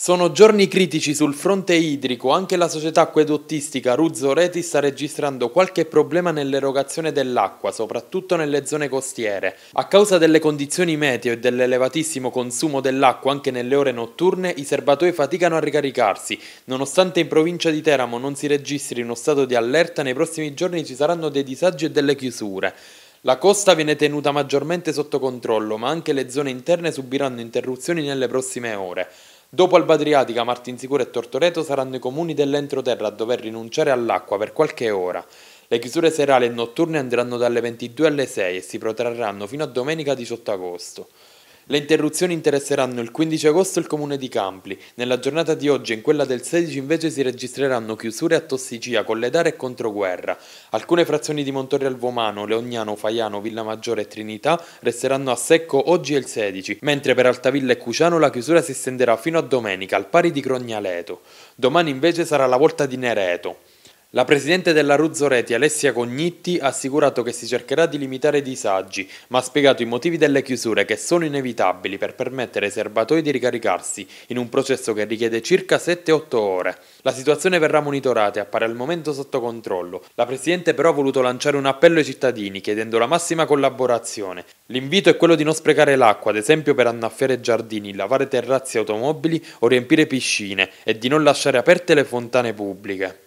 Sono giorni critici sul fronte idrico, anche la società acquedottistica Ruzzo Reti sta registrando qualche problema nell'erogazione dell'acqua, soprattutto nelle zone costiere. A causa delle condizioni meteo e dell'elevatissimo consumo dell'acqua anche nelle ore notturne, i serbatoi faticano a ricaricarsi. Nonostante in provincia di Teramo non si registri uno stato di allerta, nei prossimi giorni ci saranno dei disagi e delle chiusure. La costa viene tenuta maggiormente sotto controllo, ma anche le zone interne subiranno interruzioni nelle prossime ore. Dopo Alba Adriatica, Martinsicuro e Tortoreto saranno i comuni dell'entroterra a dover rinunciare all'acqua per qualche ora. Le chiusure serali e notturne andranno dalle 22 alle 6 e si protrarranno fino a domenica 18 agosto. Le interruzioni interesseranno il 15 agosto il comune di Campli. Nella giornata di oggi e in quella del 16 invece si registreranno chiusure a Tossicia, Colledare e Controguerra. Alcune frazioni di Montorre al Vomano, Leognano, Faiano, Villa Maggiore e Trinità resteranno a secco oggi e il 16, mentre per Altavilla e Cuciano la chiusura si estenderà fino a domenica, al pari di Crognaleto. Domani invece sarà la volta di Nereto. La presidente della Ruzzoreti, Alessia Cognitti, ha assicurato che si cercherà di limitare i disagi, ma ha spiegato i motivi delle chiusure che sono inevitabili per permettere ai serbatoi di ricaricarsi in un processo che richiede circa 7-8 ore. La situazione verrà monitorata e appare al momento sotto controllo. La presidente però ha voluto lanciare un appello ai cittadini chiedendo la massima collaborazione. L'invito è quello di non sprecare l'acqua, ad esempio per annaffiare giardini, lavare terrazzi automobili o riempire piscine e di non lasciare aperte le fontane pubbliche.